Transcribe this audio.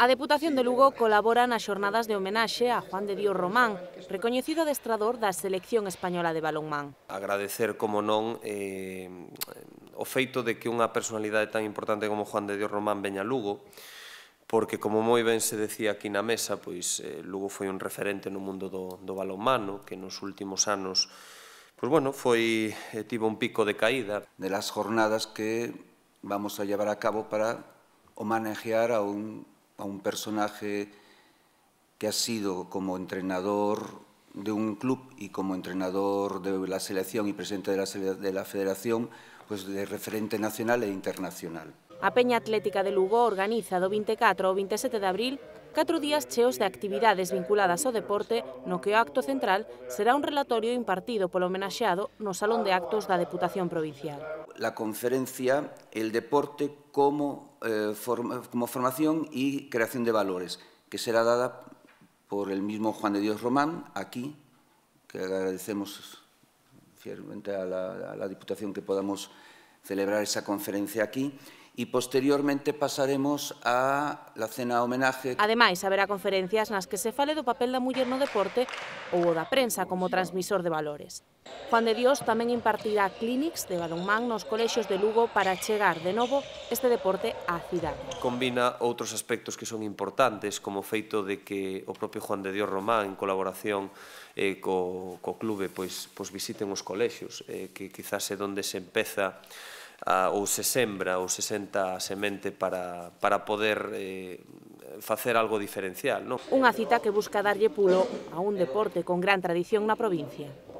A Deputación de Lugo colabora nas xornadas de homenaxe a Juan de Dios Román, recoñecido adestrador da selección española de balonmán. Agradecer, como non, eh, o feito de que unha personalidade tan importante como Juan de Dios Román veña a Lugo, porque como moi ben se decía aquí na mesa, pois eh, Lugo foi un referente no mundo do, do balonmano, que nos últimos anos pois bueno, foi, eh, tivo un pico de caída. De las jornadas que vamos a llevar a cabo para homenajear a un a un personaje que ha sido como entrenador de un club y como entrenador de la selección y presidente de la, federación, pues de referente nacional e internacional. A Peña Atlética de Lugo organiza do 24 o 27 de abril cuatro días cheos de actividades vinculadas ao deporte, no que o acto central será un relatorio impartido polo homenaxeado no Salón de Actos de la Diputación Provincial. La conferencia El deporte eh, como, formación y creación de valores, que será dada por el mismo Juan de Dios Román, aquí, que agradecemos fielmente a la Diputación que podamos celebrar esa conferencia aquí, e posteriormente pasaremos a la cena homenaje. Ademais, haberá conferencias nas que se fale do papel da muller no deporte ou o da prensa como transmisor de valores. Juan de Dios tamén impartirá clínics de balonmán nos colexios de Lugo para chegar de novo este deporte á cidade. Combina outros aspectos que son importantes, como o feito de que o propio Juan de Dios Román, en colaboración eh, co, co clube, pois, pois visiten os colexios, eh, que quizás é donde se empeza a, ou se sembra ou se senta a semente para, para poder eh, facer algo diferencial. No? Unha cita que busca darlle pulo a un deporte con gran tradición na provincia.